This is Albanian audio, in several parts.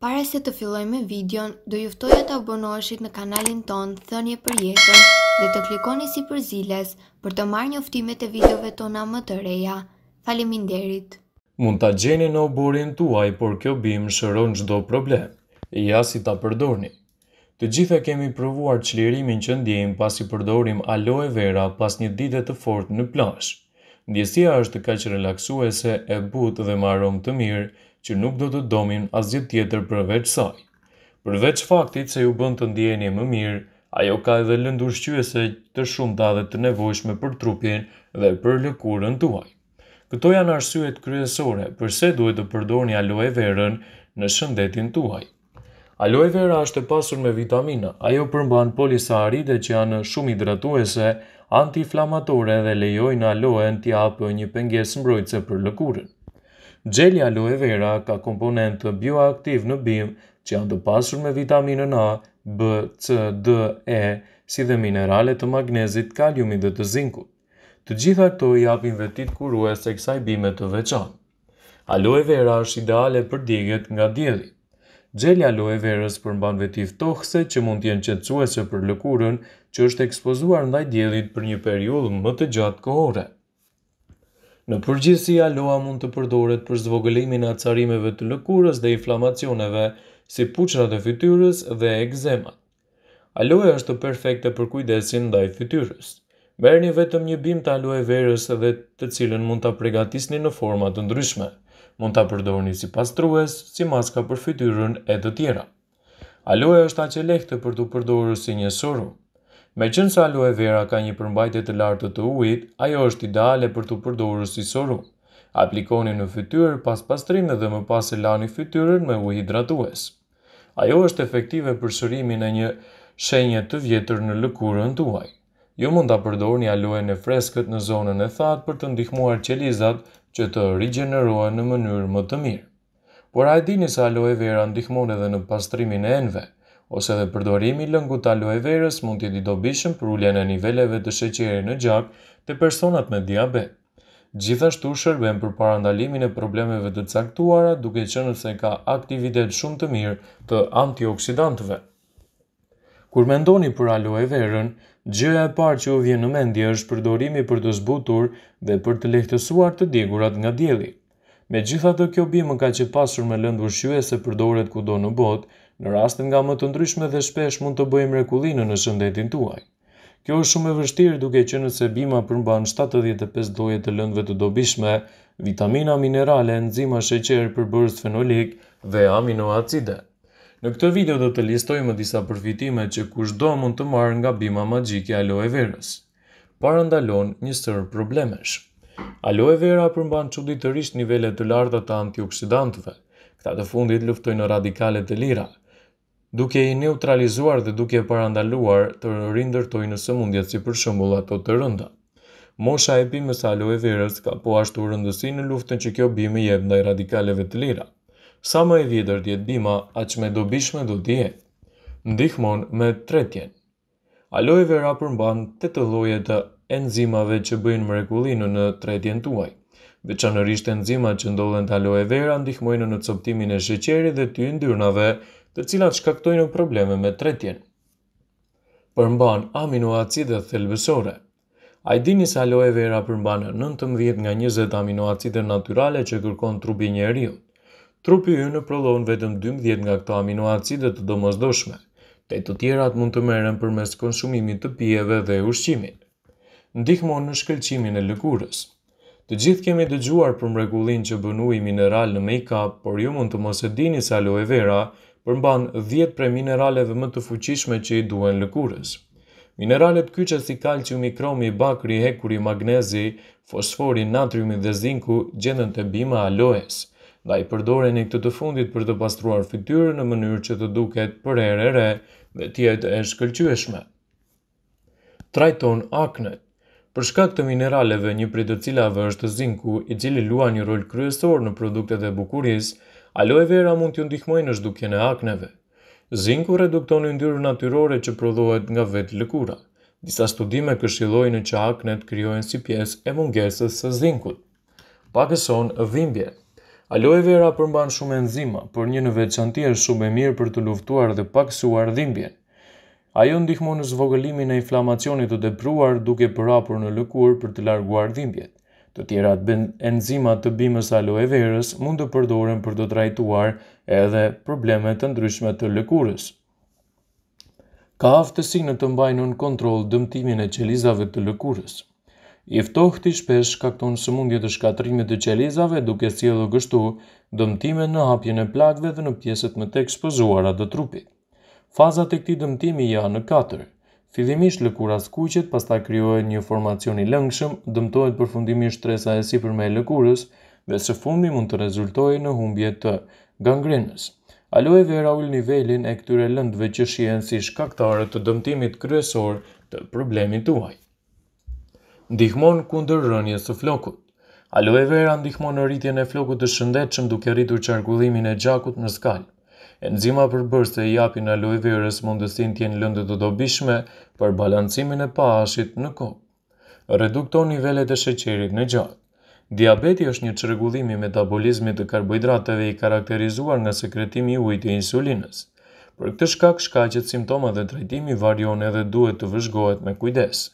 Pare se të filloj me videon, do e të abonoheshit në kanalin ton Thënje për jetën dhe të klikoni si për ziles për të marrë njoftimet e videove tona më të reja. Faleminderit. Mund të gjeni në oborin tuaj, por kjo bim shëron gjdo problem. Ja si të përdorni. Të gjitha kemi provuar qlirimin që ndjejmë pas i përdorim aloe vera pas një dite të fort në plash. Ndjesia është ka që relaksuese, e but dhe marom të mirë, që nuk do të domin asgjë tjetër përveç saj. Përveç faktit se ju bën të ndjeni më mirë, ajo ka edhe lëndur shqyese të shumë të dhe të nevojshme për trupin dhe për lëkurën tuaj. Këto janë arsyet kryesore përse duhet të përdorni aloe verën në shëndetin tuaj. Aloe vera është e pasur me vitamina, ajo përmban polisaharide që janë shumë hidratuese, antiflamatore dhe lejojnë aloe në tja për një penges mbrojtëse për lëkurën. Gjelja aloe vera ka komponentë bioaktiv në bim që janë të pasur me vitaminën A, B, C, D, E, si dhe mineralet të magnezit, kaliumi dhe të zinkut. Të gjitha këto i apin vetit kuru e kësaj bime të veçan. Aloe vera është ideale për diget nga djeli. Gjelja aloe verës përmban vetiv tohse që mund t'jen qetsuese për lëkurën që është ekspozuar ndaj djedit për një periullë më të gjatë kohore. Në përgjithësi aloa mund të përdoret për zvogëlimin e acarimeve të lëkurës dhe inflamacioneve si puçrat e fytyrës dhe ekzemat. Aloja është perfekte për kujdesin ndaj fytyrës. Merrni vetëm një bim të aloe verës dhe të cilën mund ta përgatisni në forma të ndryshme. Mund ta përdorni si pastrues, si maska për fytyrën e të tjera. Aloja është aq e lehtë për të përdorur si një serum. Me qënë sa aloe vera ka një përmbajtje të lartë të ujit, ajo është ideale për të përdorë si soru. Aplikoni në fytyrë pas pastrimi dhe më pas e lani fytyrën me ujë hidratues. Ajo është efektive për shërimin e një shenje të vjetër në lëkurën tuaj. Ju mund të përdorni aloe në freskët në zonën e thatë për të ndihmuar qelizat që të rigenerohen në mënyrë më të mirë. Por a e dini se aloe vera ndihmon edhe në pastrimin e enve – ose dhe përdorimi lëngut aloe verës mund të i dobishëm për ulljen e niveleve të sheqeri në gjak të personat me diabet. Gjithashtu shërben për parandalimin e problemeve të caktuara duke që se ka aktivitet shumë të mirë të antioksidantëve. Kur mendoni për aloe verën, gjëja e parë që u vjen në mendje është përdorimi për të zbutur dhe për të lehtësuar të digurat nga dielli. Me gjitha të kjo bimë ka që pasur me lëndur shuese përdoret ku do në botë, në rastin nga më të ndryshme dhe shpesh mund të bëjmë rekullinë në shëndetin tuaj. Kjo është shumë e vështirë duke që nëse bima përmban 75 doje të lëndve të dobishme, vitamina, minerale, enzima, sheqerë për bërës fenolik dhe aminoacide. Në këtë video dhe të listojme disa përfitime që kush do mund të marrë nga bima magjike aloe verës. Parandalon një sërë problemesh. Aloe vera përmban që ditërisht nivellet të lartë të antioksidantëve. Këta të fundit luftojnë radikale të lirat duke i neutralizuar dhe duke parandaluar të rindër të në sëmundjet si për shumbull ato të rënda. Mosha e bimës aloe verës ka po ashtu rëndësi në luftën që kjo bimë jebë ndaj radikaleve të lira. Sa më e vjetër djetë bima, aq me dobishme do t'je. Ndihmon me tretjen. Aloe vera përmban të të loje të enzimave që bëjnë mrekullinë në tretjen tuaj. Veçanërisht enzimat që ndodhen të aloe vera ndihmojnë në coptimin e sheqeri dhe ty ndyrnave të cilat shkaktojnë probleme me tretjen. Përmban aminoacide thelbësore. Ajdini se aloe vera përmban 19 nga 20 aminoacide naturale që kërkon trupi njeriu. Trupi ju në prodhon vetëm 12 nga këto aminoacide të domosdoshme. Te të tjerat mund të meren për mes konsumimit të pijeve dhe ushqimit. Ndihmon në shkëlqimin e lëkurës. Të gjithë kemi dëgjuar për mrekullin që bënu i mineral në make-up, por ju mund të mos e dini se aloe vera përmban 10 prej mineraleve më të fuqishme që i duhen lëkurës. Mineralet kyçe si kalciumi, kromi, bakri, hekuri, magnezi, fosfori, natriumi dhe zinku gjendën të bima aloes, dhe i përdore një këtë të fundit për të pastruar fityrë në mënyrë që të duket për ere-re dhe tjetë e shkëllqyëshme. Trajton aknet Për shkak të mineraleve, një prej të cilave është zinku, i cili luan një rol kryesor në produktet e bukurisë, aloe vera mund t'ju ndihmojë në zhdukjen e akneve. Zinku redukton yndyrën natyrore që prodhohet nga vet lëkura. Disa studime këshillojnë që aknet krijohen si pjesë e mungesës së zinkut. Pakëson dhimbje Aloe vera përmban shumë enzima, por një në veçantë është shumë e mirë për të luftuar dhe paksuar dhimbjen. Ajo ndihmon në zvogëlimin e inflamacionit të depruar duke përapur në lëkur për të larguar dhimbjet. Të tjera të enzimat të bimës aloe verës mund të përdoren për të trajtuar edhe problemet të ndryshme të lëkurës. Ka aftësi në të mbajnë në kontrol dëmtimin e qelizave të lëkurës. Iftohti të shpesh ka këton së mundje të shkatrimit të qelizave duke si edhe gështu dëmtime në hapjen e plakve dhe në pjeset më të ekspozuara të trupit. Fazat e këtij dëmtimi janë në katër. Fillimisht lëkura skuqet, pastaj krijohet një formacion i lëngshëm, dëmtohet përfundimisht shtresa e sipërme e lëkurës dhe së fundi mund të rezultojë në humbje të gangrenës. Aloe vera ul nivelin e këtyre lëndve që shihen si shkaktarë të dëmtimit kryesor të problemit tuaj. Ndihmon kundër rënjës së flokut. Aloe vera ndihmon në rritjen e flokut të shëndetshëm duke rritur qarkullimin e gjakut në skalë. Enzima përbërës të japin aloe verës mundësin tjenë lëndët të dobishme për balancimin e pashit në kokë. Redukton nivellet e sheqerit në gjatë. Diabeti është një qërgullimi metabolizmit të karboidrateve i karakterizuar nga sekretimi ujtë e insulinës. Për këtë shkak shkacet simptoma dhe trajtimi varion edhe duhet të vëzhgohet me kujdesë.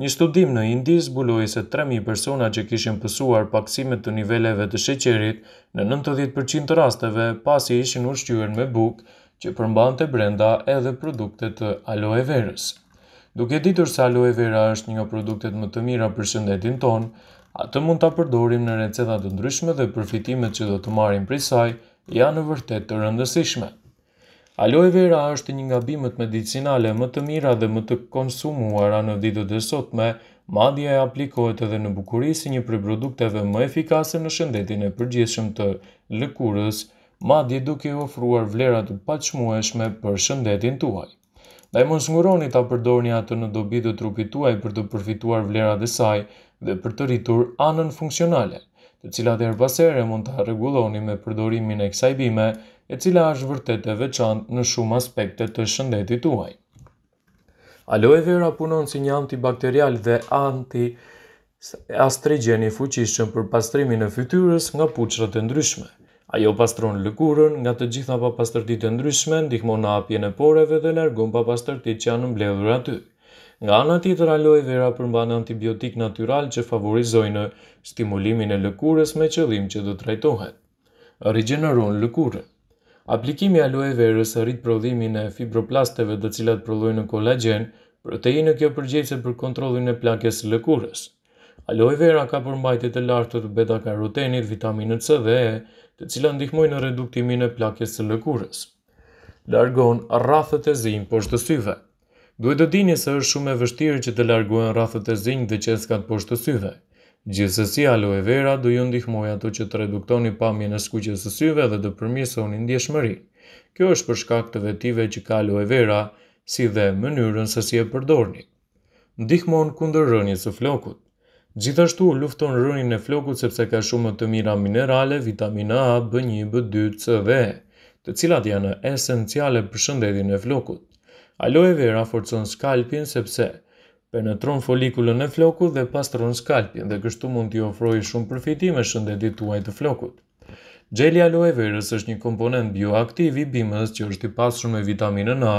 Një studim në Indi zbuloi se 3000 persona që kishin pësuar paksime të niveleve të sheqerit në 90% të rasteve pasi ishin ushqyer me bukë që përmbante brenda edhe produkte të aloe verës. Duke ditur se aloe vera është një nga produktet më të mira për shëndetin tonë, atë mund ta përdorim në receta të ndryshme dhe përfitimet që do të marrim prej saj janë në vërtet të rëndësishme. Aloe vera është një nga bimet medicinale më të mira dhe më të konsumuara në ditët dhe sotme, madje madhja e aplikohet edhe në bukurisi si një prej produkteve më efikase në shëndetin e përgjithshëm të lëkurës, madhje duke ofruar vlerat të pachmueshme për shëndetin tuaj. Dhe mos nguroni të përdorni atë në dobi të trupit tuaj për të përfituar vlerat dhe saj dhe për të rritur anën funksionale, të cilat e herpasere mund të regulloni me përdorimin e kësaj bime e cila është vërtet e veçantë në shumë aspekte të shëndetit tuaj. Aloe vera punon si një antibakterial dhe anti astrigjeni fuqishëm për pastrimin e fytyrës nga puçrat e ndryshme. Ajo pastron lëkurën nga të gjitha papastërtitë e ndryshme, ndihmon në hapjen e poreve dhe largon papastërtitë që janë mbledhur aty. Nga ana tjetër, aloe vera përmban antibiotik natyral që favorizojnë stimulimin e lëkurës me qëllim që do trajtohet. Rigjeneron lëkurën. Aplikimi i aloe verës arrit prodhimin e fibroplasteve të cilat prodhojnë kolagjen, proteinë kjo përgjegjëse për kontrollin e plakjes së lëkurës. Aloe vera ka përmbajtje të lartë të beta-karotenit, vitaminës C dhe E, të cilat ndihmojnë në reduktimin e plakjes së lëkurës. Largon rathët e zinj poshtë syve. Duhet të dini se është shumë e vështirë që të largohen rathët e zinj dhe qeskat poshtë syve. Gjithësësi aloe vera do ju ndihmoj ato që të reduktoni pamje në skuqje së syve dhe të përmjësoni në djeshmëri. Kjo është për shkak të vetive që ka aloe vera, si dhe mënyrën se si e përdorni. Ndihmon kundër rënjë së flokut. Gjithashtu lufton rënjën e flokut sepse ka shumë të mira minerale, vitamina A, B1, B2, C dhe E, të cilat janë esenciale për shëndetin e flokut. Aloe vera forcon skalpin sepse penetron folikulën e flokut dhe pastron skalpin dhe kështu mund t'i ofrojë shumë përfitime shëndetit tuaj të flokut. Gjeli aloe verës është një komponent bioaktiv i bimës që është i pasur me vitaminën A,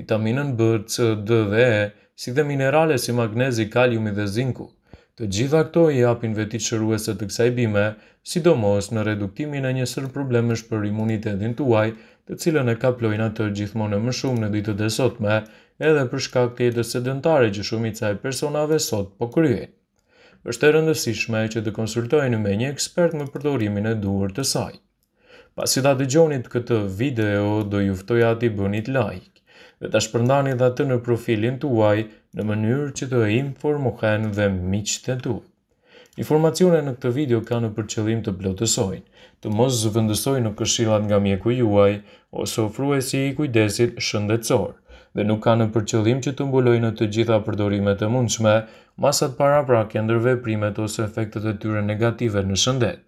vitaminën B, C, D dhe E, si dhe minerale si magnezi, kaliumi dhe zinku. Të gjitha këto i japin vetit shëruese të kësaj bime, sidomos në reduktimin e një sër problemesh për imunitetin tuaj, të cilën e kaplojnë atë gjithmonë më shumë në ditët e sotme, edhe për shkak të jetës sedentare që shumica e personave sot po kryen. Është e rëndësishme që të konsultojnë me një ekspert në përdorimin e duhur të saj. Pasi ta dëgjoni këtë video, do juftoj ati bënit like, dhe ta shpërndani dhe të në profilin tuaj në mënyrë që të informohen dhe miqët e tuaj. Informacione në këtë video ka në përqëllim të plotësojnë, të mos zëvëndësojnë në këshilat nga mjeku juaj, ose ofruesi i kujdesit shëndetësorë dhe nuk ka në përqëllim që të mbulojnë të gjitha përdorimet e mundshme, masat para pra kjendërve primet ose efektet e tyre negative në shëndet.